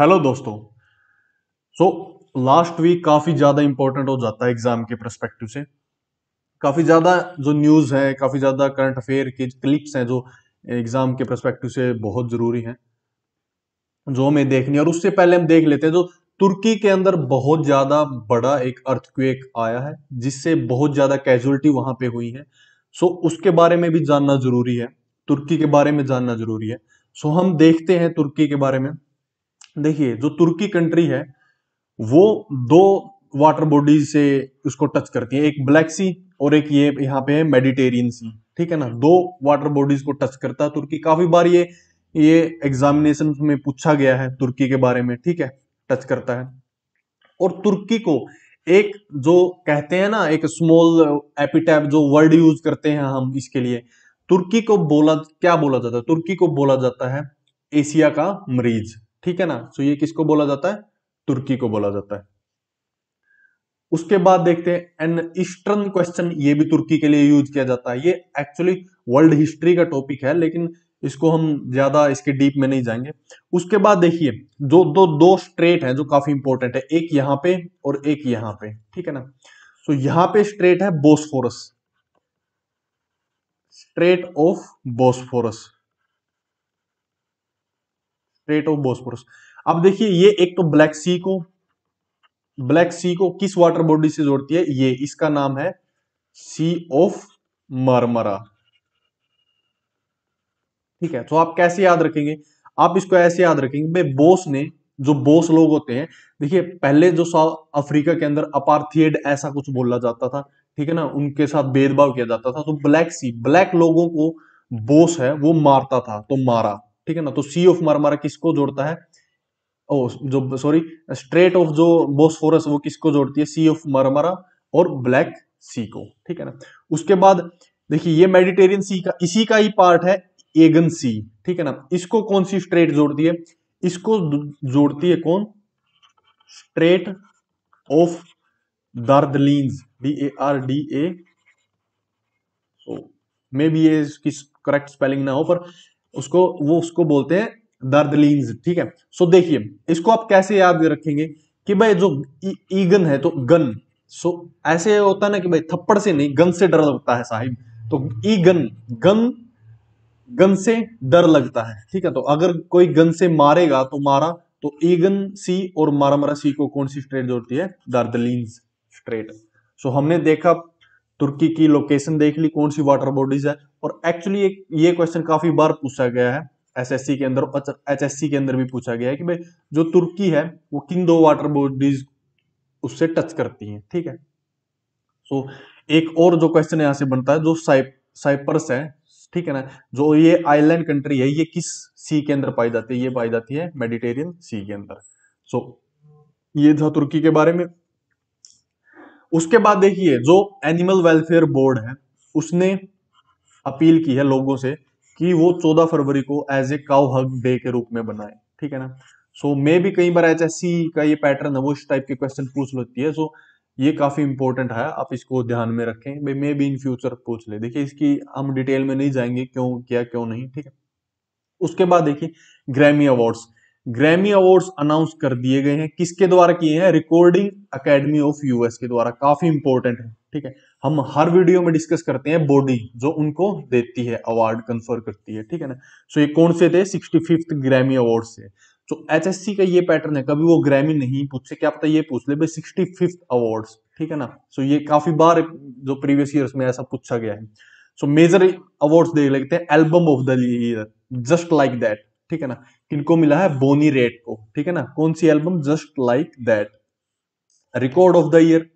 hello दोस्तों so last week काफ़ी ज़्यादा इंपॉर्टेंट हो जाता है एग्जाम के प्रस्पेक्टिव से काफ़ी ज़्यादा जो न्यूज़ है काफ़ी ज़्यादा करंट अफेयर के क्लिप्स हैं जो एग्जाम के प्रस्पेक्टिव से बहुत ज़रूरी हैं जो हमें देखनी है और उससे पहले हम देख लेते हैं जो तुर्की के अंदर बहुत ज़्यादा बड़ा एक अर्थक्वेक आया है जिससे बहुत ज़्यादा कैजुअलिटी वहां पे हुई है सो उसके बारे में भी जानना ज़रूरी है तुर्की के बारे में जानना ज़रूरी है सो हम देखते हैं तुर्की के बारे में देखिए जो तुर्की कंट्री है वो दो वाटर बॉडीज से उसको टच करती है एक ब्लैक सी और एक ये यहाँ पे है मेडिटेरियन सी ठीक है ना दो वाटर बॉडीज को टच करता है तुर्की काफी बार ये ये एग्जामिनेशन में पूछा गया है तुर्की के बारे में ठीक है टच करता है और तुर्की को एक जो कहते हैं ना एक स्मॉल एपिटैप जो वर्ड यूज करते हैं हम इसके लिए तुर्की को बोला क्या बोला जाता है तुर्की को बोला जाता है एशिया का मरीज ठीक है ना सो ये किसको बोला जाता है तुर्की को बोला जाता है उसके बाद देखते हैं एन ईस्टर्न क्वेश्चन ये भी तुर्की के लिए यूज किया जाता है ये एक्चुअली वर्ल्ड हिस्ट्री का टॉपिक है लेकिन इसको हम ज्यादा इसके डीप में नहीं जाएंगे उसके बाद देखिए जो दो दो स्ट्रेट हैं जो काफी इंपॉर्टेंट है एक यहां पे और एक यहां पे ठीक है ना सो so, पे स्ट्रेट है Bosphorus strait of Bosphorus strait of Bosporus अब देखिए ये एक तो ब्लैक सी को ब्लैक सी को किस वाटर बॉडी से जोड़ती है ये इसका नाम है सी ऑफ मरमरा ठीक है तो आप कैसे याद रखेंगे आप इसको ऐसे याद रखेंगे भाई बोस ने जो बोस लोग होते हैं देखिए पहले जो साउथ अफ्रीका के अंदर अपार्थियड ऐसा कुछ बोला जाता था ठीक है ना उनके साथ भेदभाव किया जाता था तो ब्लैक सी ब्लैक लोगों को बोस है वो मारता था तो मारा ठीक है ना तो सी ऑफ मारमारा किसको जोड़ता है ओ जो सॉरी स्ट्रेट ऑफ जो बोसफोरस वो किसको जोड़ती है सी ऑफ मारमारा और ब्लैक सी को ठीक है ना उसके बाद देखिए ये मेडिटेरियन सी का इसी का ही पार्ट है एगन सी ठीक है ना इसको कौन सी स्ट्रेट जोड़ती है इसको जोड़ती है कौन strait of Dardanelles D A R D A maybe ये करेक्ट स्पेलिंग ना हो पर उसको वो उसको बोलते हैं दर्द लींस ठीक है सो देखिए इसको आप कैसे याद रखेंगे कि भाई जो ईगन है तो गन सो ऐसे होता है ना कि भाई थप्पड़ से नहीं गन से डर लगता है साहिब तो ई गन गन गन से डर लगता है ठीक है तो अगर कोई गन से मारेगा तो मारा तो ई गन सी और मारा मारा सी को कौन सी स्ट्रेट जोड़ती है दर्द लींस स्ट्रेट सो हमने देखा तुर्की की लोकेशन देख ली कौन सी वाटर बॉडीज है और एक्चुअली ये क्वेश्चन काफी बार पूछा गया है एसएससी के अंदर एचएससी अच्छा, के अंदर भी पूछा गया है कि भाई जो तुर्की है वो किन दो वाटर बॉडीज उससे टच करती हैं ठीक है सो so, एक और जो क्वेश्चन यहाँ से बनता है जो साइप साइप्रस है ठीक है ना जो ये आइलैंड कंट्री है ये किस सी के अंदर पाई जाती है ये पाई जाती है मेडिटेरियन सी के अंदर सो so, ये था तुर्की के बारे में उसके बाद देखिए जो एनिमल वेलफेयर बोर्ड है उसने अपील की है लोगों से कि वो चौदह फरवरी को as a cow hug day के रूप में बनाए ठीक है ना सो मे भी कई बार एच का ये पैटर्न है वो इस टाइप के क्वेश्चन पूछ लेती है सो ये काफी इंपॉर्टेंट है आप इसको ध्यान में रखें भाई मे बी इन फ्यूचर पूछ ले देखिए इसकी हम डिटेल में नहीं जाएंगे क्यों क्या क्यों नहीं ठीक है उसके बाद देखिए Grammy awards Grammy awards announce कर दिए गए हैं किसके द्वारा किए हैं रिकॉर्डिंग एकेडमी ऑफ यूएस के द्वारा काफी इंपॉर्टेंट है ठीक है हम हर वीडियो में डिस्कस करते हैं बॉडी जो उनको देती है अवार्ड कंफर करती है ठीक है ना सो ये कौन से थे सिक्सटी फिफ्थ ग्रैमी अवार्ड से तो एच का ये पैटर्न है कभी वो ग्रैमी नहीं पूछे क्या पता ये पूछ ले सिक्सटी फिफ्थ अवार्ड ठीक है ना सो ये काफी बार जो प्रीवियस ईयर्स में ऐसा पूछा गया है सो मेजर अवार्ड देख लेते हैं album of the year just like that ठीक है ना किनको मिला है बोनी रेट को ठीक है ना कौन सी album just like that record of the year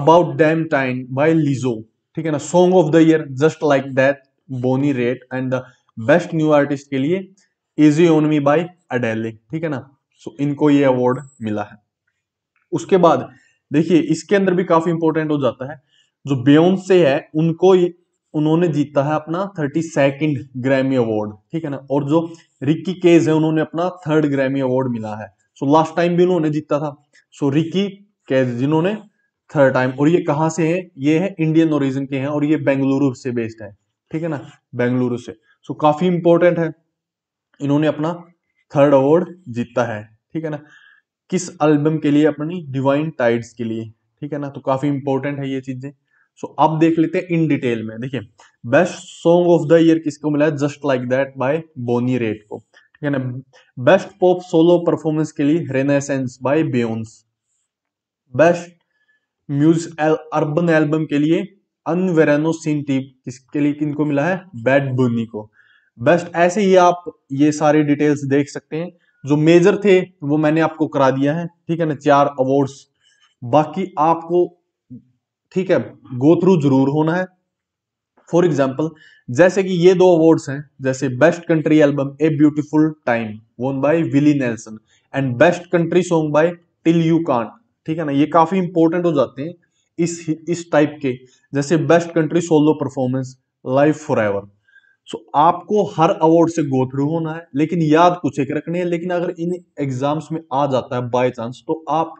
about damn time by Lizzo ठीक है ना song of the year just like that Bonnie Raitt and the best new artist के लिए easy on me by Adele ठीक है ना so so, इनको ये अवार्ड मिला है उसके बाद देखिए इसके अंदर भी काफी इंपॉर्टेंट हो जाता है जो से है उनको उन्होंने जीता है अपना थर्टी सेकेंड ग्रैमी अवार्ड ठीक है ना और जो रिक्की केज है उन्होंने अपना थर्ड ग्रैमी अवार्ड मिला है सो लास्ट टाइम भी उन्होंने जीता था सो रिक्की रिकी केज जिन्होंने थर्ड टाइम और ये कहाँ से है ये है इंडियन ओरिजिन के हैं और ये बेंगलुरु से बेस्ड है ठीक है ना बेंगलुरु से सो काफी इंपॉर्टेंट है इन्होंने अपना थर्ड अवार्ड जीता है ठीक है ना किस एल्बम के लिए अपनी डिवाइन टाइड्स के लिए ठीक है ना तो काफी इंपॉर्टेंट है ये चीजें सो so, अब देख लेते हैं इन डिटेल में देखिए best song of the year किसको मिला है just like that by Bonnie Raitt को ठीक है ना बेस्ट पॉप सोलो परफॉर्मेंस के लिए रेनेसेंस बाय बियोन्स बेस्ट म्यूज अर्बन एल्बम के लिए अनवेरानो सिंटी किसके लिए किनको मिला है बैड बोनी को बेस्ट ऐसे ही आप ये सारी डिटेल्स देख सकते हैं जो मेजर थे वो मैंने आपको करा दिया है ठीक है ना चार अवार्ड्स बाकी आपको ठीक है गो थ्रू जरूर होना है फॉर एग्जाम्पल जैसे कि ये दो अवार्ड्स हैं जैसे best country album a beautiful time won by Willie Nelson and best country song by till you can't ठीक है ना ये काफी इंपॉर्टेंट हो जाते हैं इस इस टाइप के जैसे best country solo performance live forever so आपको हर अवार्ड से गो थ्रू होना है लेकिन याद कुछ एक रखनी है लेकिन अगर इन एग्जाम्स में आ जाता है बाय चांस तो आप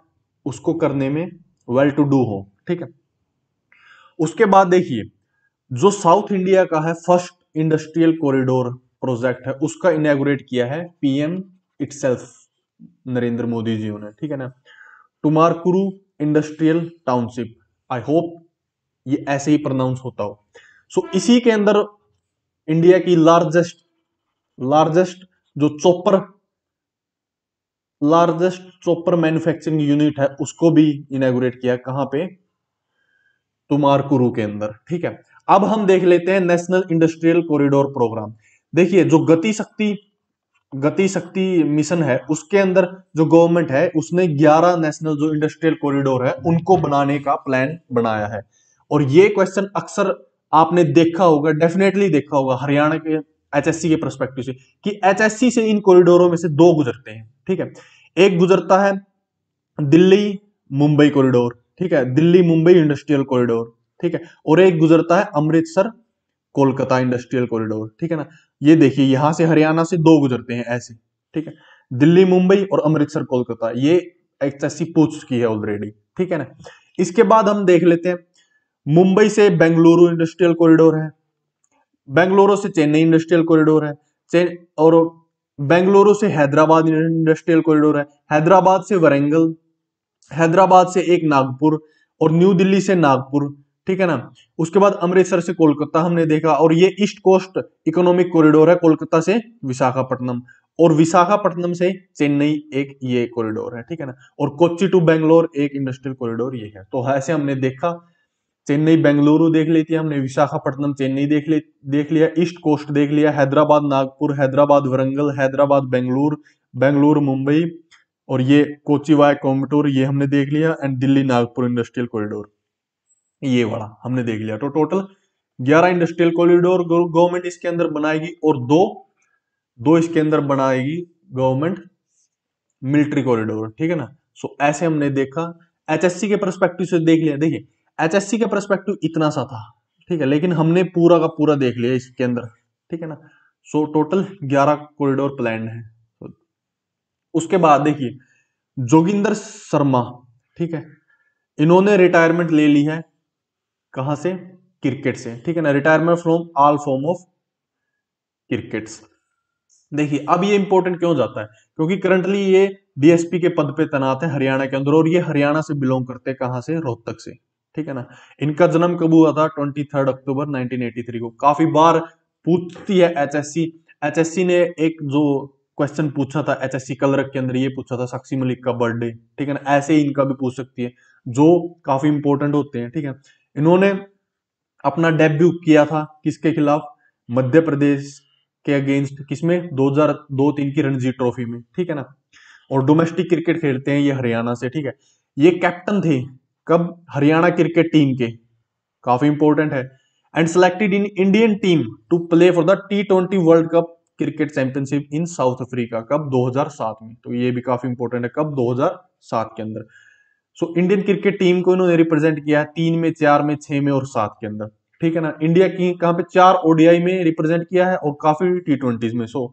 उसको करने में वेल टू डू हो ठीक है उसके बाद देखिए जो साउथ इंडिया का है फर्स्ट इंडस्ट्रियल कॉरिडोर प्रोजेक्ट है उसका इनाग्रेट किया है पीएम इटसेल्फ नरेंद्र मोदी जी ने ठीक है ना Tumakuru industrial township I hope ये ऐसे ही प्रोनाउंस होता हो सो so, इसी के अंदर इंडिया की लार्जेस्ट लार्जेस्ट जो chopper largest chopper manufacturing unit है उसको भी इनाग्रेट किया कहां पे तुमारकुरु के अंदर ठीक है अब हम देख लेते हैं नेशनल इंडस्ट्रियल कॉरिडोर प्रोग्राम देखिए जो गति शक्ति गति शक्ति मिशन है उसके अंदर जो गवर्नमेंट है उसने 11 नेशनल जो इंडस्ट्रियल कॉरिडोर है उनको बनाने का प्लान बनाया है और ये क्वेश्चन अक्सर आपने देखा होगा डेफिनेटली देखा होगा हरियाणा के एचएससी के परस्पेक्टिव से कि एचएससी से इन कॉरिडोरों में से दो गुजरते हैं ठीक है एक गुजरता है दिल्ली मुंबई कॉरिडोर ठीक है दिल्ली मुंबई इंडस्ट्रियल कॉरिडोर ठीक है और एक गुजरता है अमृतसर कोलकाता इंडस्ट्रियल कॉरिडोर ठीक है ना ये देखिए यहां से हरियाणा से दो गुजरते हैं ऐसे ठीक है दिल्ली मुंबई और अमृतसर कोलकाता ये एचएससी पूछ चुकी है ऑलरेडी ठीक है ना इसके बाद हम देख लेते हैं मुंबई से बेंगलुरु इंडस्ट्रियल कॉरिडोर है बेंगलुरु से चेन्नई इंडस्ट्रियल कॉरिडोर है और बेंगलुरु से हैदराबाद इंडस्ट्रियल कॉरिडोर है हैदराबाद से वरेंगल हैदराबाद से एक नागपुर और न्यू दिल्ली से नागपुर ठीक है ना उसके बाद अमृतसर से कोलकाता हमने देखा और ये ईस्ट कोस्ट इकोनॉमिक कॉरिडोर है कोलकाता से विशाखापट्टनम और विशाखापट्टनम से चेन्नई एक ये कॉरिडोर है ठीक है ना और कोच्चि टू बेंगलोर एक इंडस्ट्रियल कॉरिडोर ये है तो ऐसे हमने देखा चेन्नई बेंगलुरु देख ली थी हमने विशाखापट्टनम चेन्नई देख ली देख लिया ईस्ट कोस्ट देख लिया हैदराबाद नागपुर हैदराबाद वरंगल हैदराबाद बेंगलुरु बेंगलुरु मुंबई और ये कोची वाया ये हमने देख लिया and Delhi Nagpur industrial corridor ये वाला हमने देख लिया तो टोटल ग्यारह इंडस्ट्रियल कॉरिडोर गवर्नमेंट इसके अंदर बनाएगी और दो दो इसके अंदर बनाएगी गवर्नमेंट मिलिट्री कॉरिडोर ठीक है ना सो so, ऐसे हमने देखा एचएससी के परस्पेक्टिव से देख लिया देखिए एचएससी का परस्पेक्टिव इतना सा था ठीक है लेकिन हमने पूरा का पूरा देख लिया इसके अंदर ठीक है ना सो टोटल ग्यारह कॉरिडोर प्लान है उसके बाद देखिए जोगिंदर शर्मा ठीक है इन्होंने रिटायरमेंट ले ली है कहा से क्रिकेट से ठीक है ना retirement from all form of cricket देखिए अब ये इंपॉर्टेंट क्यों जाता है क्योंकि करंटली ये डीएसपी के पद पे तैनात है हरियाणा के अंदर और ये हरियाणा से बिलोंग करते हैं कहां से रोहतक से ठीक है ना इनका जन्म कब हुआ था ट्वेंटी थर्ड अक्टूबर 1983 को काफी बार पूछती है एचएससी एचएससी ने एक जो क्वेश्चन पूछा था एच एस सी कलरक के अंदर ये पूछा था साक्षी मलिक का बर्थडे ठीक है ना ऐसे ही इनका भी पूछ सकती है जो काफी इंपॉर्टेंट होते हैं ठीक है इन्होंने अपना डेब्यू किया था किसके खिलाफ मध्य प्रदेश के अगेंस्ट किसमें दो हजार दो तीन की रणजी ट्रॉफी में ठीक है ना और डोमेस्टिक क्रिकेट खेलते हैं ये हरियाणा से ठीक है ये कैप्टन थे कब हरियाणा क्रिकेट टीम के काफी इंपॉर्टेंट है and selected in Indian team to play for the T twenty World Cup cricket championship in South Africa कब 2007 में तो ये भी काफी इंपॉर्टेंट है कब 2007 के अंदर so so, Indian cricket team को इन्होंने रिप्रेजेंट किया है तीन में चार में छह में और सात के अंदर ठीक है ना इंडिया की कहां पे चार ओडीआई में रिप्रेजेंट किया है और काफी टी ट्वेंटीज में सो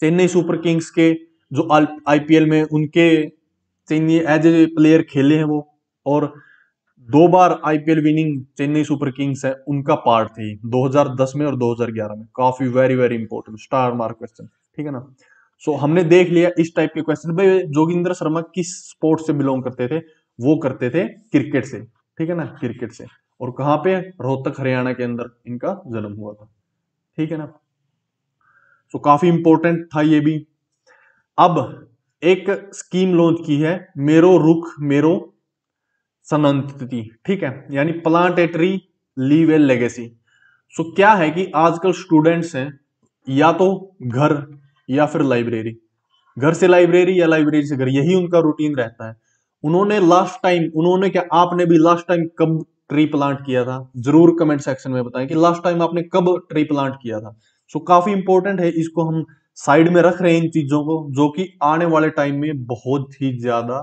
चेन्नई सुपर किंग्स के जो आईपीएल में उनके चेन्नई एज ए प्लेयर खेले हैं वो और दो बार IPL winning Chennai Super Kings है उनका पार्ट थी 2010 में और 2011 में काफी very very important star mark question ठीक है ना सो so, हमने देख लिया इस टाइप के क्वेश्चन भाई जोगिंदर शर्मा किस स्पोर्ट से बिलोंग करते थे वो करते थे क्रिकेट से ठीक है ना क्रिकेट से और कहां पे रोहतक हरियाणा के अंदर इनका जन्म हुआ था ठीक है ना सो so, काफी इंपॉर्टेंट था ये भी अब एक स्कीम लॉन्च की है मेरो रुख मेरो सनंतति ठीक है यानी प्लांटेटरी लीव ए लेगेसी सो क्या है कि आजकल स्टूडेंट्स हैं या तो घर या फिर लाइब्रेरी घर से लाइब्रेरी या लाइब्रेरी से घर यही उनका रूटीन रहता है उन्होंने लास्ट टाइम उन्होंने क्या आपने भी लास्ट टाइम कब ट्री प्लांट किया था जरूर कमेंट सेक्शन में बताएं कि लास्ट टाइम आपने कब ट्री प्लांट किया था सो काफी इंपॉर्टेंट है इसको हम साइड में रख रहे हैं इन चीजों को जो कि आने वाले टाइम में बहुत ही ज्यादा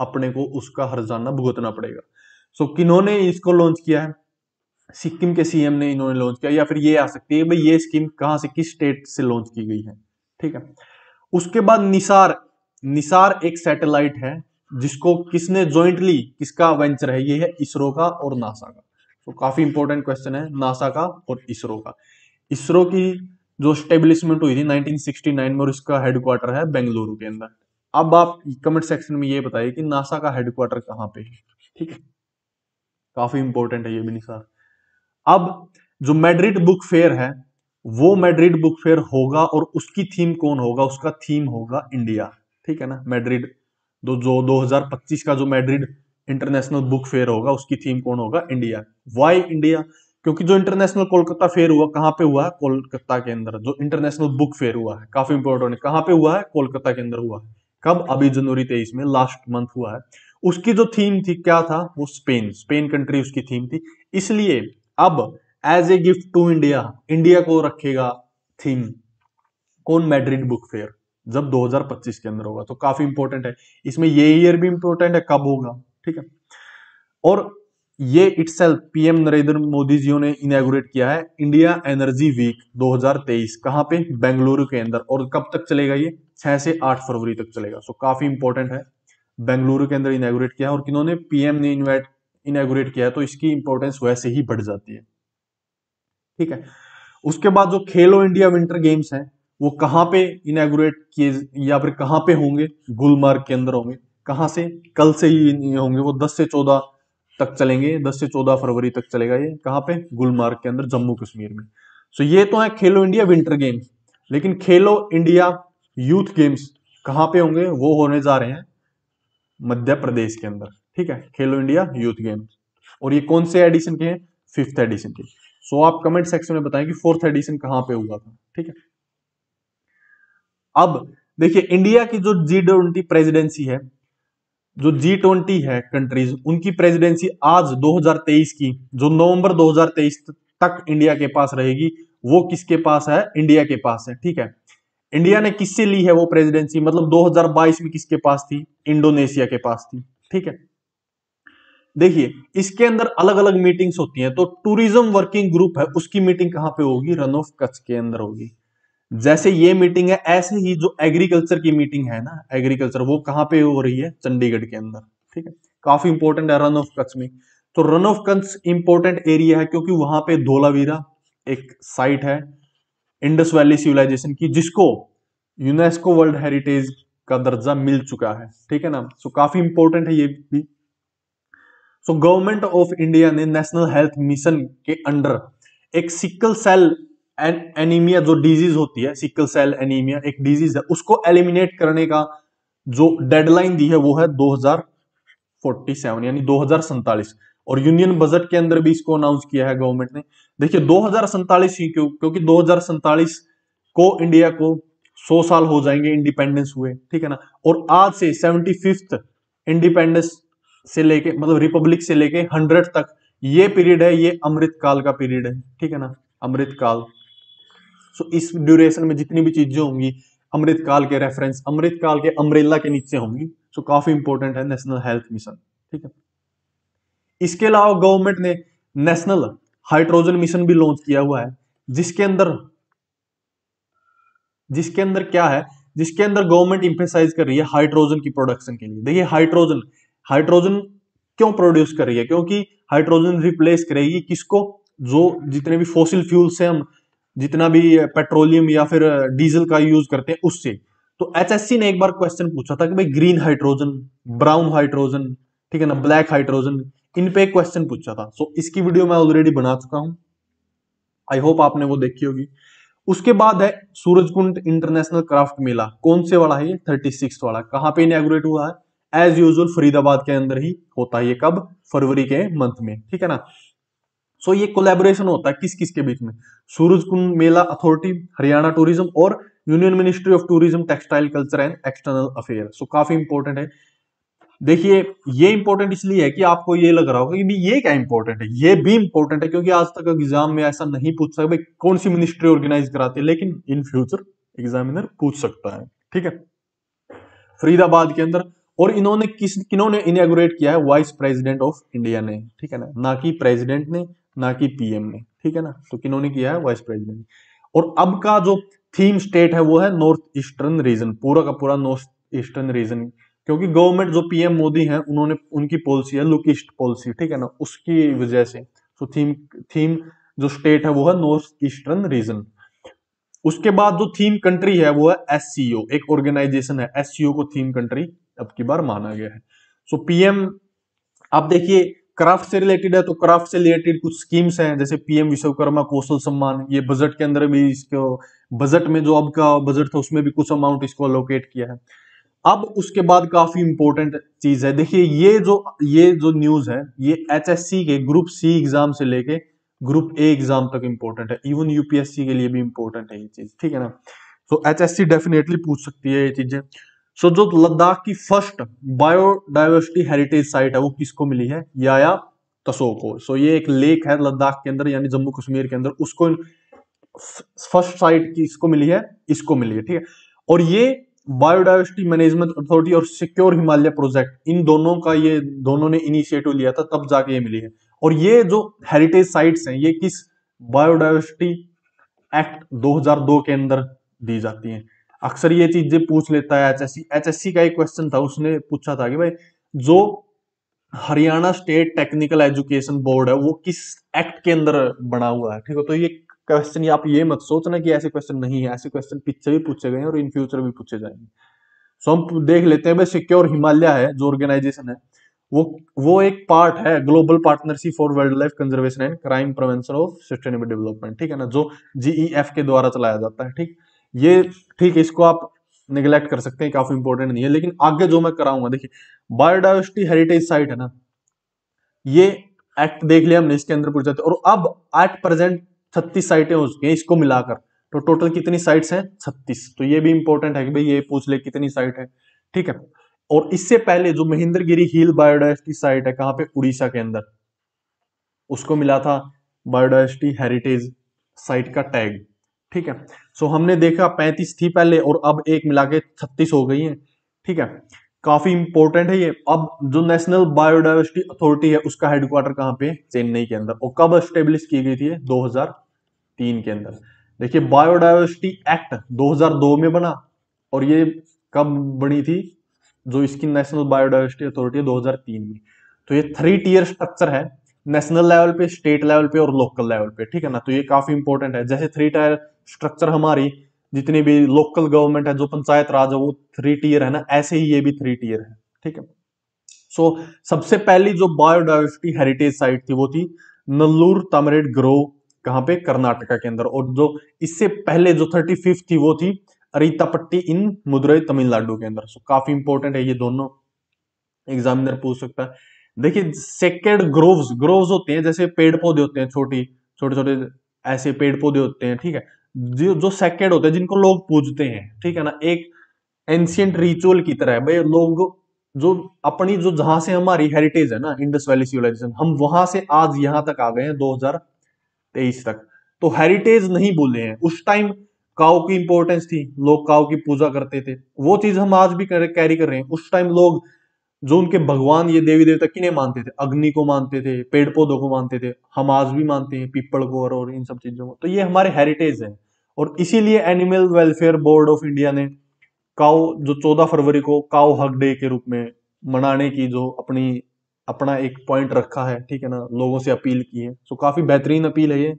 अपने को उसका हरजाना भुगतना पड़ेगा सो so, किन्होंने इसको लॉन्च किया है सिक्किम के सीएम ने इन्होंने लॉन्च किया या फिर ये आ सकती है भाई ये स्कीम कहां से किस स्टेट से लॉन्च की गई है ठीक है उसके बाद निसार निसार एक सैटेलाइट है जिसको किसने ज्वाइंटली किसका वेंचर है ये है इसरो का और नासा का तो काफी इंपॉर्टेंट क्वेश्चन है नासा का और इसरो का इसरो की जो स्टेब्लिशमेंट हुई थी 1969 में और इसका हेडक्वार्टर है बेंगलुरु के अंदर अब आप कमेंट सेक्शन में ये बताइए कि नासा का हेडक्वार्टर कहाँ पे है ठीक है काफी इंपॉर्टेंट है ये भी निसार अब जो मैड्रिड बुक फेयर है वो मैड्रिड बुक फेयर होगा और उसकी थीम कौन होगा उसका थीम होगा इंडिया ठीक है ना मैड्रिड दो जो 2025 का जो मैड्रिड इंटरनेशनल बुक फेयर होगा उसकी थीम कौन होगा इंडिया वाई इंडिया क्योंकि जो इंटरनेशनल कोलकाता फेयर हुआ कहां पे हुआ है कोलकाता के अंदर जो इंटरनेशनल बुक फेयर हुआ है काफी इंपोर्टेंट है पे हुआ है कोलकाता के अंदर हुआ है कब अभी जनवरी तेईस में लास्ट मंथ हुआ है उसकी जो थीम थी क्या था वो स्पेन स्पेन कंट्री उसकी थीम थी इसलिए अब as a gift to India India को रखेगा थीम कौन मैड्रिड बुक फेयर जब 2025 के अंदर होगा तो काफी इंपॉर्टेंट है इसमें ये ईयर भी इंपॉर्टेंट है कब होगा ठीक है और ये इट्स पीएम नरेंद्र मोदी जी ने इनागुरेट किया है इंडिया एनर्जी वीक 2023 कहां पे बेंगलुरु के अंदर और कब तक चलेगा ये छह से आठ फरवरी तक चलेगा सो काफी इंपॉर्टेंट है बेंगलुरु के अंदर इनागुरेट किया है और किन्होंने पीएम ने इन्वेट इनागुरेट किया है तो इसकी इंपॉर्टेंस वैसे ही बढ़ जाती है ठीक है उसके बाद जो खेलो इंडिया विंटर गेम्स है वो कहाँ पे इनागुरेट किए या फिर कहाँ पे होंगे गुलमार्ग के अंदर होंगे कहाँ से कल से ही होंगे वो दस से चौदह तक चलेंगे दस से चौदह फरवरी तक चलेगा ये कहाँ पे गुलमार्ग के अंदर जम्मू कश्मीर में सो ये तो है खेलो इंडिया विंटर गेम्स लेकिन खेलो इंडिया यूथ गेम्स कहाँ पे होंगे वो होने जा रहे हैं मध्य प्रदेश के अंदर ठीक है खेलो इंडिया यूथ गेम्स और ये कौन से एडिशन के हैं फिफ्थ एडिशन के सो आप कमेंट सेक्शन में बताएं कि फोर्थ एडिशन कहाँ पे हुआ था ठीक है अब देखिए इंडिया की जो जी ट्वेंटी प्रेजिडेंसी है जो जी ट्वेंटी है कंट्रीज उनकी प्रेसिडेंसी आज 2023 की जो नवंबर 2023 तक इंडिया के पास रहेगी वो किसके पास है इंडिया के पास है ठीक है इंडिया ने किससे ली है वो प्रेसिडेंसी मतलब 2022 में किसके पास थी इंडोनेशिया के पास थी ठीक है देखिए इसके अंदर अलग अलग मीटिंग्स होती हैं तो टूरिज्म वर्किंग ग्रुप है उसकी मीटिंग कहां पे होगी रन ऑफ कच्छ के अंदर होगी जैसे ये मीटिंग है ऐसे ही जो एग्रीकल्चर की मीटिंग है ना एग्रीकल्चर वो कहाँ पे हो रही है चंडीगढ़ के अंदर ठीक है काफी इंपॉर्टेंट है रन ऑफ कच्छ में तो Rann of Kutch important area है क्योंकि वहां पे धोलावीरा एक साइट है इंडस वैली सिविलाइजेशन की जिसको यूनेस्को वर्ल्ड हेरिटेज का दर्जा मिल चुका है ठीक है ना सो काफी इंपॉर्टेंट है ये भी सो गवर्नमेंट ऑफ इंडिया ने नेशनल हेल्थ मिशन के अंडर एक सिक्कल सेल एन एनीमिया जो डिजीज होती है सिकल सेल एनीमिया एक डिजीज है उसको एलिमिनेट करने का जो डेडलाइन दी है वो है 2047 यानी दो और यूनियन बजट के अंदर भी इसको अनाउंस किया है गवर्नमेंट ने देखिए दो ही क्यों क्योंकि दो को इंडिया को 100 साल हो जाएंगे इंडिपेंडेंस हुए ठीक है ना और आज से सेवेंटी फिफ्थ इंडिपेंडेंस से लेके मतलब रिपब्लिक से लेके हंड्रेड तक ये पीरियड है ये अमृत काल का पीरियड है ठीक है ना अमृत काल सो इस ड्यूरेशन में जितनी भी चीजें होंगी अमृतकाल के रेफरेंस अमृतकाल के अमरेला के नीचे होंगी सो काफी इंपॉर्टेंट है नेशनल हेल्थ मिशन ठीक है इसके अलावा गवर्नमेंट ने नेशनल हाइड्रोजन मिशन भी लॉन्च किया हुआ है जिसके अंदर जिसके अंदर क्या है जिसके अंदर गवर्नमेंट इंफेसाइज कर रही है हाइड्रोजन की प्रोडक्शन के लिए देखिए हाइड्रोजन हाइड्रोजन क्यों प्रोड्यूस कर रही है क्योंकि हाइड्रोजन रिप्लेस करेगी किसको जो जितने भी फॉसिल फ्यूल से हम जितना भी पेट्रोलियम या फिर डीजल का यूज करते हैं उससे तो एचएससी ने एक बार क्वेश्चन पूछा था कि भाई ग्रीन हाइड्रोजन ब्राउन हाइड्रोजन ठीक है ना ब्लैक हाइड्रोजन इन पे एक क्वेश्चन पूछा था सो so, इसकी वीडियो मैं ऑलरेडी बना चुका हूं आई होप आपने वो देखी होगी उसके बाद है सूरजकुंड इंटरनेशनल क्राफ्ट मेला कौन से वाला है ये थर्टी सिक्स वाला कहां पे इनग्रेट हुआ है एज यूजल फरीदाबाद के अंदर ही होता है ये कब फरवरी के मंथ में ठीक है ना सो ये कोलेबोरेशन होता है किस किस के बीच में Surajkund Mela authority Haryana tourism और union ministry of tourism textile culture and external affair so काफी इंपॉर्टेंट है देखिए ये इंपॉर्टेंट इसलिए है कि आपको ये लग रहा होगा कि ये क्या इंपॉर्टेंट है ये भी इंपॉर्टेंट है क्योंकि आज तक एग्जाम में ऐसा नहीं पूछ सकता भाई कौन सी मिनिस्ट्री ऑर्गेनाइज कराती है लेकिन इन फ्यूचर एग्जामिनर पूछ सकता है ठीक है फरीदाबाद के अंदर और इन्होंने किस किन्होंने इनग्रेट किया है वाइस प्रेसिडेंट ऑफ इंडिया ने ठीक है ना ना कि प्रेसिडेंट ने ना कि पीएम ने ठीक है ना तो किन्होंने किया है वाइस प्रेसिडेंट और अब का जो थीम स्टेट है वो है नॉर्थ ईस्टर्न रीजन पूरा का पूरा नॉर्थ ईस्टर्न रीजन क्योंकि गवर्नमेंट जो पीएम मोदी है उन्होंने उनकी पॉलिसी है लुक ईस्ट पॉलिसी ठीक है ना उसकी वजह से तो थीम थीम जो स्टेट है वो है नॉर्थ ईस्टर्न रीजन उसके बाद जो थीम कंट्री है वो है एस एक ऑर्गेनाइजेशन है एस को थीम कंट्री अब की बार माना गया है सो so, पीएम आप देखिए क्राफ्ट से रिलेटेड है तो क्राफ्ट से रिलेटेड कुछ स्कीम्स हैं जैसे पीएम विश्वकर्मा कौशल सम्मान ये बजट के अंदर भी इसको बजट में जो अब का बजट था उसमें भी कुछ अमाउंट इसको अलोकेट किया है अब उसके बाद काफी इंपॉर्टेंट चीज है देखिए ये जो ये जो न्यूज है ये एच के ग्रुप सी एग्जाम से लेके ग्रुप ए एग्जाम तक इंपॉर्टेंट है इवन यूपीएससी के लिए भी इंपॉर्टेंट है ये चीज ठीक है ना तो एच एस सी डेफिनेटली पूछ सकती है ये चीजें सो जो लद्दाख की फर्स्ट बायोडाइवर्सिटी हेरिटेज साइट है वो किसको मिली है याया तसो को सो ये एक लेक है लद्दाख के अंदर यानी जम्मू कश्मीर के अंदर उसको फर्स्ट साइट किसको मिली है इसको मिली है ठीक है और ये बायोडाइवर्सिटी मैनेजमेंट अथॉरिटी और सिक्योर हिमालय प्रोजेक्ट इन दोनों का ये दोनों ने इनिशिएटिव लिया था तब जाके ये मिली है और ये जो हेरिटेज साइट्स हैं ये किस बायोडाइवर्सिटी एक्ट 2002 के अंदर दी जाती हैं अक्सर ये चीजें पूछ लेता है एचएससी एचएससी का एक क्वेश्चन था उसने पूछा था कि भाई जो Haryana state technical education board है वो किस एक्ट के अंदर बना हुआ है ठीक है तो ये क्वेश्चन आप ये मत सोचना कि ऐसे क्वेश्चन नहीं है ऐसे क्वेश्चन पीछे भी पूछे गए हैं और इन फ्यूचर भी पूछे जाएंगे सो हम देख लेते हैं भाई सिक्योर हिमालय है जो ऑर्गेनाइजेशन है वो वो एक पार्ट है global partnership for wildlife conservation and crime prevention of sustainable development ठीक है ना जो जीईएफ e के द्वारा चलाया जाता है ठीक ये ठीक है इसको आप निगलेक्ट कर सकते हैं काफी इंपॉर्टेंट नहीं है लेकिन आगे जो मैं कराऊंगा देखिए बायोडाइवर्सिटी हेरिटेज साइट है ना ये एक्ट देख लिया हमने इसके अंदर पूछ जाते और अब एट प्रेजेंट छत्तीस साइटें हो चुकी हैं इसको मिलाकर तो टोटल कितनी साइट्स हैं छत्तीस तो ये भी इंपॉर्टेंट है कि भाई ये पूछ ले कितनी साइट है ठीक है और इससे पहले जो महेंद्रगिरी हिल बायोडाइवर्सिटी साइट है कहां पे उड़ीसा के अंदर उसको मिला था बायोडाइवर्सिटी हेरिटेज साइट का टैग ठीक है सो हमने देखा पैंतीस थी पहले और अब एक मिला के छत्तीस हो गई है ठीक है काफी इंपॉर्टेंट है ये अब जो नेशनल बायोडाइवर्सिटी अथॉरिटी है उसका हेडक्वार्टर कहाँ पे चेन्नई के अंदर और कब स्टेब्लिश की गई थी तीन के अंदर देखिए बायोडाइवर्सिटी एक्ट 2002 में बना और ये कब बनी थी जो इसकी नेशनल बायोडाइवर्सिटी अथॉरिटी है 2003 में तो ये थ्री टीयर स्ट्रक्चर है नेशनल लेवल पे स्टेट लेवल पे और लोकल लेवल पे ठीक है ना तो ये काफी इंपॉर्टेंट है जैसे थ्री टायर स्ट्रक्चर हमारी जितनी भी लोकल गवर्नमेंट है जो पंचायत राज है वो थ्री टीयर है ना ऐसे ही ये भी थ्री टीयर है ठीक है सो so, सबसे पहली जो बायोडाइवर्सिटी हेरिटेज साइट थी वो थी नल्लूर तमरेड ग्रोव कहां पे कर्नाटका के अंदर और जो इससे पहले जो थर्टी फिफ्थ थी वो थी अरितापट्टी इन मदुरई तमिलनाडु के अंदर सो काफी इंपॉर्टेंट है ये दोनों एग्जामिनर पूछ सकता है देखिए सेकेंड ग्रोव्स ग्रोव्स होते हैं जैसे पेड़ पौधे होते हैं छोटी छोटे छोटे ऐसे पेड़ पौधे होते हैं ठीक है जो जो सेकेंड होते हैं जिनको लोग पूजते हैं ठीक है ना एक एंशियंट रिचुअल की तरह है भाई लोग जो अपनी जो जहां से हमारी हेरिटेज है ना इंडस वैली सिविलाइजेशन हम वहां से आज यहां तक आ गए हैं 2023 तक तो हेरिटेज नहीं बोले हैं उस टाइम काउ की इंपॉर्टेंस थी लोग काउ की पूजा करते थे वो चीज हम आज भी कैरी कर रहे हैं उस टाइम लोग जो उनके भगवान ये देवी देवता किन्हें मानते थे अग्नि को मानते थे पेड़ पौधों को मानते थे हम आज भी मानते हैं पीपल को और इन सब चीजों को तो ये हमारे हेरिटेज है और इसीलिए animal welfare board of India ने काउ जो 14 फरवरी को काउ हक डे के रूप में मनाने की जो अपनी अपना एक पॉइंट रखा है ठीक है ना लोगों से अपील की है सो काफी बेहतरीन अपील है ये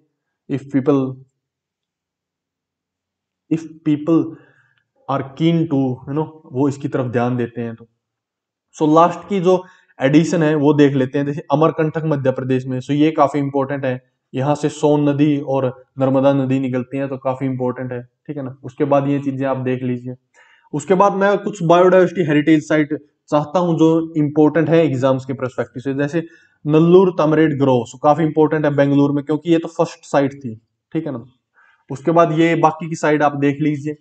if people if people are keen to you know वो इसकी तरफ ध्यान देते हैं तो सो so, लास्ट की जो एडिशन है वो देख लेते हैं जैसे अमरकंठक मध्य प्रदेश में सो so, ये काफी इंपॉर्टेंट है यहाँ से सोन नदी और नर्मदा नदी निकलती है तो काफ़ी इंपॉर्टेंट है ठीक है ना उसके बाद ये चीज़ें आप देख लीजिए उसके बाद मैं कुछ बायोडाइवर्सिटी हेरिटेज साइट चाहता हूँ जो इंपॉर्टेंट है एग्जाम्स के परस्पेक्टिव से जैसे नल्लूर तमरेड ग्रोव सो काफ़ी इंपॉर्टेंट है बेंगलुरु में क्योंकि ये तो फर्स्ट साइट थी ठीक है ना उसके बाद ये बाकी की साइड आप देख लीजिए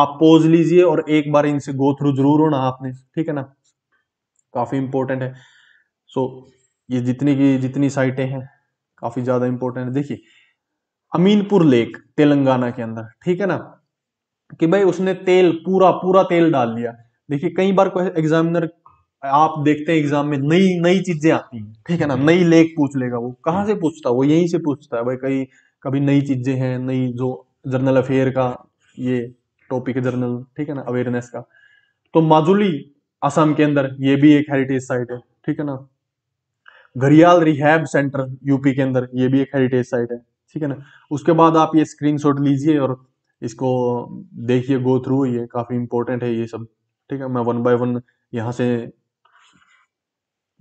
आप पोज लीजिए और एक बार इनसे गो थ्रू जरूर होना आपने ठीक है ना काफ़ी इंपॉर्टेंट है सो so, ये जितनी की जितनी साइटें हैं काफी ज्यादा इंपॉर्टेंट है देखिए अमीनपुर लेक तेलंगाना के अंदर ठीक है ना कि भाई उसने तेल पूरा पूरा तेल डाल दिया देखिए कई बार एग्जामिनर आप देखते हैं एग्जाम में नई नई चीजें आती हैं ठीक है ना नई लेख पूछ लेगा वो कहाँ से पूछता है वो यहीं से पूछता है भाई कई कभी नई चीजें हैं नई जो जर्नल अफेयर का ये टॉपिक है जर्नल ठीक है ना अवेयरनेस का तो माजुली असम के अंदर ये भी एक हेरिटेज साइट है ठीक है ना घरियाल रिहैब सेंटर यूपी के अंदर ये भी एक हेरिटेज साइट है ठीक है ना उसके बाद आप ये स्क्रीनशॉट लीजिए और इसको देखिए गो थ्रू ये काफी इंपॉर्टेंट है ये सब ठीक है मैं वन बाय वन यहाँ से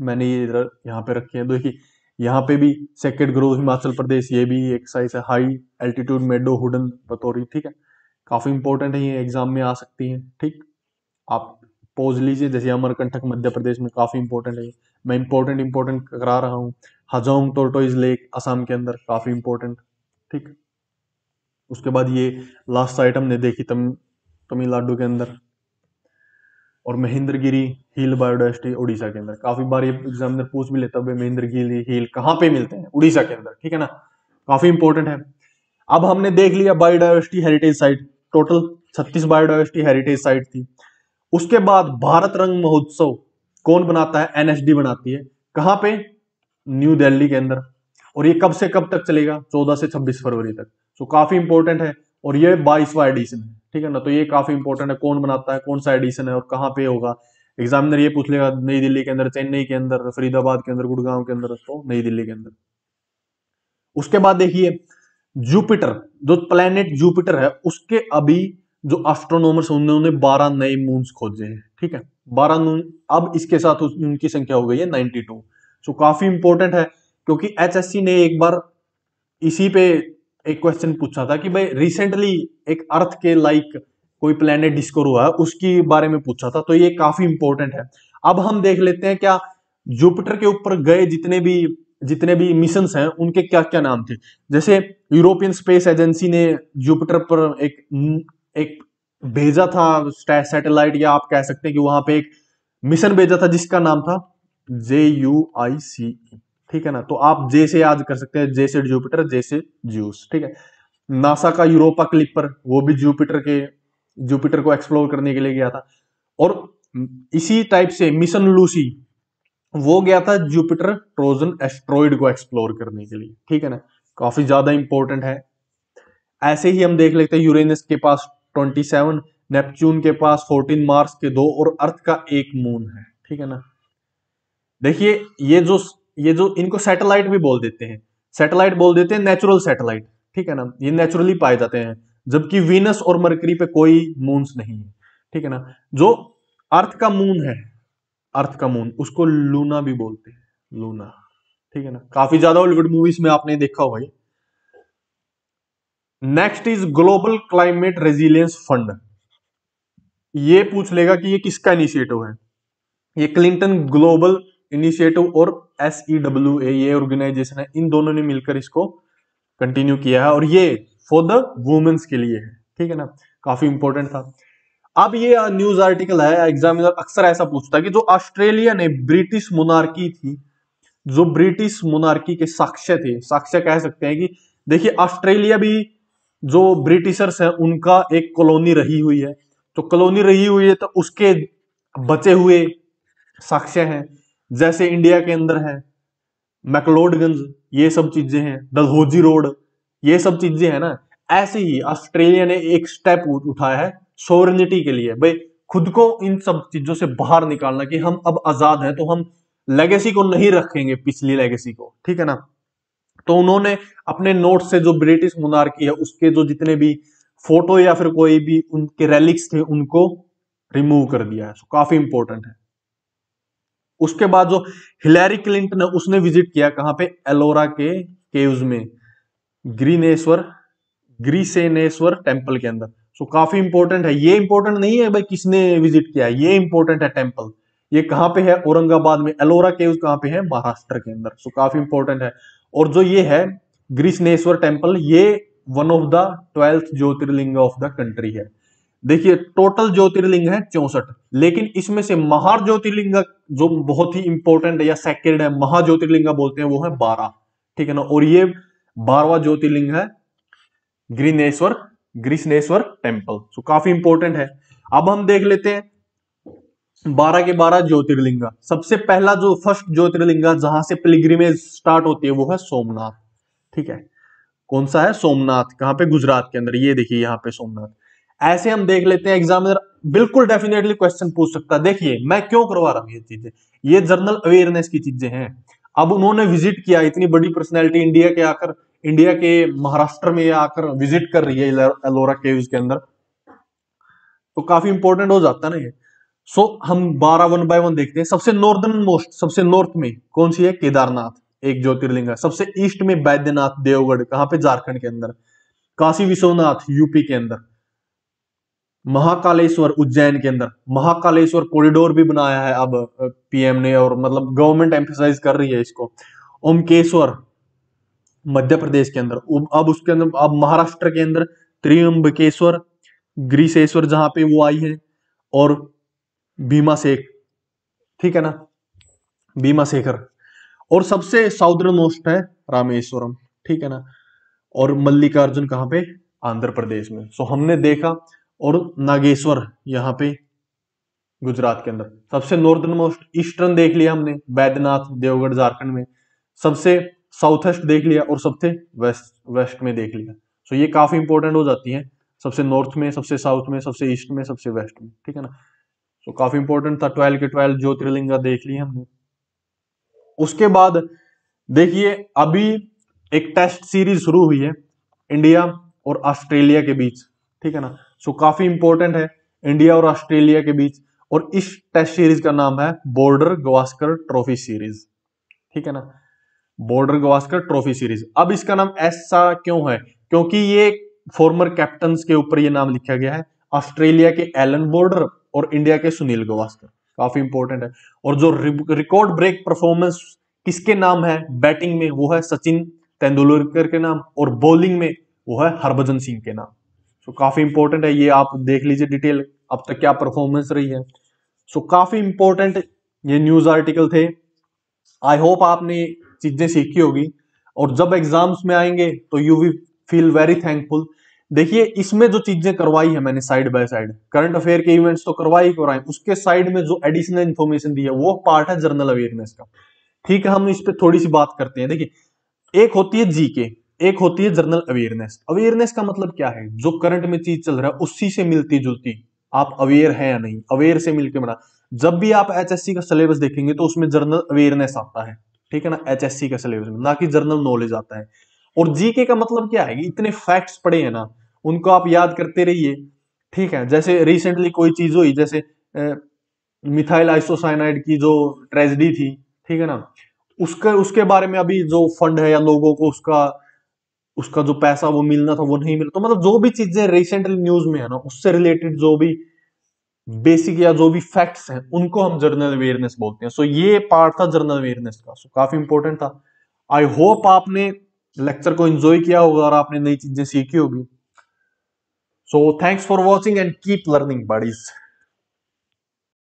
मैंने ये इधर यहाँ पे रखे हैं तो देखिए यहाँ पे भी सेकेंड ग्रोथ हिमाचल प्रदेश ये भी एक साइज है हाई एल्टीट्यूड मेडो हुडन बतौरी ठीक है काफी इंपॉर्टेंट है ये एग्जाम में आ सकती है ठीक आप पोज लीजिए जैसे अमरकंठक मध्य प्रदेश में काफ़ी इंपॉर्टेंट है मैं इंपॉर्टेंट इंपॉर्टेंट करा रहा हूँ हजोंग टोटोइज लेक असम के अंदर काफ़ी इंपॉर्टेंट ठीक उसके बाद ये लास्ट आइटम ने देखी तम तमिलनाडु के अंदर और महेंद्रगिरी हिल बायोडाइवर्सिटी उड़ीसा के अंदर काफ़ी बार ये एग्जाम में पूछ भी लेता है महेंद्रगिरी हिल कहाँ पे मिलते हैं उड़ीसा के अंदर ठीक है ना काफ़ी इंपॉर्टेंट है अब हमने देख लिया बायोडाइवर्सिटी हेरिटेज साइट टोटल छत्तीस बायोडाइवर्सिटी हेरिटेज साइट थी उसके बाद भारत रंग महोत्सव कौन बनाता है एनएसडी बनाती है कहां पे न्यू दिल्ली के अंदर और ये कब से कब तक चलेगा 14 से 26 फरवरी तक सो so, काफी इंपॉर्टेंट है और ये बाईसवा एडिशन है ठीक है ना तो ये काफी इंपॉर्टेंट है कौन बनाता है कौन सा एडिशन है और कहां पे होगा एग्जामिनर ये पूछ लेगा नई दिल्ली के अंदर चेन्नई के अंदर फरीदाबाद के अंदर गुड़गांव के अंदर तो नई दिल्ली के अंदर उसके बाद देखिए जुपिटर जो प्लेनेट जुपिटर है उसके अभी जो एस्ट्रोनॉमर्स उन्होंने बारह नए मून्स खोजे हैं ठीक है बारह मून अब इसके साथ उनकी संख्या हो गई है नाइनटी टू सो काफी इंपॉर्टेंट है क्योंकि एच ने एक बार इसी पे एक क्वेश्चन पूछा था कि भाई रिसेंटली एक अर्थ के लाइक कोई प्लेनेट डिस्कवर हुआ है उसके बारे में पूछा था तो ये काफी इंपॉर्टेंट है अब हम देख लेते हैं क्या जुपिटर के ऊपर गए जितने भी जितने भी मिशन हैं उनके क्या क्या नाम थे जैसे यूरोपियन स्पेस एजेंसी ने जुपिटर पर एक एक भेजा था सैटेलाइट या आप कह सकते हैं कि वहां पे एक मिशन भेजा था जिसका नाम था जे यू आई सी ठीक है ना तो आप जे से याद कर सकते हैं जे से जुपिटर जे से ज्यूस ठीक है नासा का यूरोपा क्लिपर वो भी जुपिटर के जुपिटर को एक्सप्लोर करने के लिए गया था और इसी टाइप से मिशन लूसी वो गया था जुपिटर ट्रोजन एस्ट्रॉइड को एक्सप्लोर करने के लिए ठीक है ना काफी ज्यादा इंपॉर्टेंट है ऐसे ही हम देख लेते हैं यूरेनस के पास ट्वेंटी सेवन नेपच्यून के पास फोर्टीन मार्स के दो और अर्थ का एक मून है ठीक है ना देखिए ये जो ये जो इनको सैटेलाइट भी बोल देते हैं सैटेलाइट बोल देते हैं नेचुरल सैटेलाइट ठीक है ना ये नेचुरली पाए जाते हैं जबकि वीनस और मरकरी पे कोई मून्स नहीं है ठीक है ना जो अर्थ का मून है अर्थ का मून उसको लूना भी बोलते हैं लूना ठीक है ना काफी ज्यादा हॉलीवुड मूवीज में आपने देखा होगा ये next is global climate resilience fund ये पूछ लेगा कि ये किसका इनिशिएटिव है ये क्लिंटन ग्लोबल इनिशिएटिव और एस डब्ल्यू ए ये ऑर्गेनाइजेशन है इन दोनों ने मिलकर इसको कंटिन्यू किया है और ये फॉर द वुमेन्स के लिए है ठीक है ना काफी इंपॉर्टेंट था अब ये न्यूज आर्टिकल है एग्जामिनर अक्सर ऐसा पूछता है कि जो ऑस्ट्रेलिया ने ब्रिटिश मोनार्की थी जो ब्रिटिश मोनार्की के साक्ष्य थे साक्ष्य कह सकते हैं कि देखिए ऑस्ट्रेलिया भी जो ब्रिटिशर्स है उनका एक कॉलोनी रही हुई है तो कॉलोनी रही हुई है तो उसके बचे हुए साक्ष्य हैं जैसे इंडिया के अंदर है मैकलोडगंज ये सब चीजें हैं दलहोजी रोड ये सब चीजें हैं ना ऐसे ही ऑस्ट्रेलिया ने एक स्टेप उठाया है सोवरनिटी के लिए भाई खुद को इन सब चीजों से बाहर निकालना कि हम अब आजाद हैं तो हम लेगेसी को नहीं रखेंगे पिछली लेगेसी को ठीक है ना तो उन्होंने अपने नोट से जो ब्रिटिश मुनार्की है उसके जो जितने भी फोटो या फिर कोई भी उनके रेलिक्स थे उनको रिमूव कर दिया है सो काफी इंपॉर्टेंट है उसके बाद जो हिलैरी क्लिंटन है उसने विजिट किया कहां पे एलोरा के केव्स में ग्रीनेश्वर ग्रीसेनेश्वर टेम्पल के अंदर सो काफी इंपॉर्टेंट है ये इंपॉर्टेंट नहीं है भाई किसने विजिट किया ये इंपॉर्टेंट है टेम्पल ये कहां पे है औरंगाबाद में एलोरा केव्स कहां पे है महाराष्ट्र के अंदर सो काफी इंपॉर्टेंट है और जो ये है ग्रीष्णेश्वर टेम्पल ये one of the twelfth jyotirlinga of the country है देखिए टोटल ज्योतिर्लिंग है चौसठ लेकिन इसमें से महार ज्योतिर्लिंग जो बहुत ही इंपॉर्टेंट या सेक्रेड है महा ज्योतिर्लिंग बोलते हैं वो है बारह ठीक है ना और ये बारवा ज्योतिर्लिंग है ग्रीनेश्वर ग्रीष्णेश्वर टेम्पल सो काफी इंपॉर्टेंट है अब हम देख लेते हैं बारह के बारह ज्योतिर्लिंगा सबसे पहला जो फर्स्ट ज्योतिर्लिंगा जहां से पिलग्रिमेज स्टार्ट होती है वो है सोमनाथ ठीक है कौन सा है सोमनाथ कहां पे गुजरात के अंदर ये देखिए यहां पे सोमनाथ ऐसे हम देख लेते हैं एग्जामिनर बिल्कुल डेफिनेटली क्वेश्चन पूछ सकता है देखिए मैं क्यों करवा रहा हूं ये चीजें ये जर्नल अवेयरनेस की चीजें हैं अब उन्होंने विजिट किया इतनी बड़ी पर्सनैलिटी इंडिया के आकर इंडिया के महाराष्ट्र में आकर विजिट कर रही है एलोरा केव के अंदर तो काफी इंपॉर्टेंट हो जाता ना ये सो so, हम बारह वन बाय वन देखते हैं सबसे नॉर्दर्न मोस्ट सबसे नॉर्थ में कौन सी है केदारनाथ एक ज्योतिर्लिंग है सबसे ईस्ट में बैद्यनाथ देवगढ़ कहां पे झारखंड के अंदर काशी विश्वनाथ यूपी के अंदर महाकालेश्वर उज्जैन के अंदर महाकालेश्वर कॉरिडोर भी बनाया है अब पीएम ने और मतलब गवर्नमेंट एम्फोसाइज कर रही है इसको ओमकेश्वर मध्य प्रदेश के अंदर अब उसके अंदर अब महाराष्ट्र के अंदर त्रियम्बकेश्वर ग्रीसेश्वर जहां पे वो आई है और बीमा शेख ठीक है ना बीमा शेखर और सबसे साउदर्न मोस्ट है रामेश्वरम ठीक है ना और मल्लिकार्जुन कहाँ पे आंध्र प्रदेश में सो हमने देखा और नागेश्वर यहाँ पे गुजरात के अंदर सबसे नॉर्दर्न मोस्ट ईस्टर्न देख लिया हमने बैद्यनाथ देवगढ़ झारखंड में सबसे साउथेस्ट देख लिया और सबसे वेस्ट वेस्ट में देख लिया सो ये काफी इंपॉर्टेंट हो जाती है सबसे नॉर्थ में सबसे साउथ में सबसे ईस्ट में सबसे वेस्ट में ठीक है ना तो काफी इंपॉर्टेंट था ट्वेल्व के ट्वेल्व ज्योतिर्लिंगा देख लिया हमने उसके बाद देखिए अभी एक टेस्ट सीरीज शुरू हुई है इंडिया और ऑस्ट्रेलिया के बीच ठीक है ना सो so, काफी इंपॉर्टेंट है इंडिया और ऑस्ट्रेलिया के बीच और इस टेस्ट सीरीज का नाम है बॉर्डर गवास्कर ट्रॉफी सीरीज ठीक है ना बॉर्डर गवास्कर ट्रॉफी सीरीज अब इसका नाम ऐसा क्यों है क्योंकि ये फॉर्मर कैप्टन के ऊपर ये नाम लिखा गया है ऑस्ट्रेलिया के एलन बॉर्डर और इंडिया के सुनील गवास्कर काफी इंपॉर्टेंट है और जो रिकॉर्ड ब्रेक परफॉर्मेंस किसके नाम है बैटिंग में वो है सचिन तेंदुलकर के नाम और बॉलिंग में वो है हरभजन सिंह के नाम सो so, काफी इंपॉर्टेंट है ये आप देख लीजिए डिटेल अब तक क्या परफॉर्मेंस रही है सो so, काफी इंपॉर्टेंट ये न्यूज आर्टिकल थे आई होप आपने चीजें सीखी होगी और जब एग्जाम्स में आएंगे तो you we feel very thankful देखिए इसमें जो चीजें करवाई है मैंने side by side current affair के इवेंट्स तो करवाई करवाए उसके साइड में जो एडिशनल इन्फॉर्मेशन दी है वो पार्ट है जर्नल अवेयरनेस का ठीक है हम इस पर थोड़ी सी बात करते हैं देखिए एक होती है जीके एक होती है जर्नल अवेयरनेस अवेयरनेस का मतलब क्या है जो करंट में चीज चल रहा है उसी से मिलती जुलती आप अवेयर है या नहीं अवेयर से मिलकर बना जब भी आप एच का सिलेबस देखेंगे तो उसमें जर्नल अवेयरनेस आता है ठीक है ना एच का सिलेबस में ना कि जर्नल नॉलेज आता है और जीके का मतलब क्या है इतने फैक्ट्स पड़े हैं ना उनको आप याद करते रहिए ठीक है जैसे रिसेंटली कोई चीज हुई जैसे मिथाइल आइसोसाइनाइड की जो ट्रेजिडी थी ठीक है ना उसके उसके बारे में अभी जो फंड है या लोगों को उसका उसका जो पैसा वो मिलना था वो नहीं मिला तो मतलब जो भी चीजें रिसेंटली न्यूज में है ना उससे रिलेटेड जो भी बेसिक या जो भी फैक्ट्स हैं उनको हम जर्नल अवेयरनेस बोलते हैं सो so, ये पार्ट था जर्नल अवेयरनेस का सो so, काफी इंपॉर्टेंट था आई होप आपने लेक्चर को एंजॉय किया होगा और आपने नई चीजें सीखी होगी so thanks for watching and keep learning buddies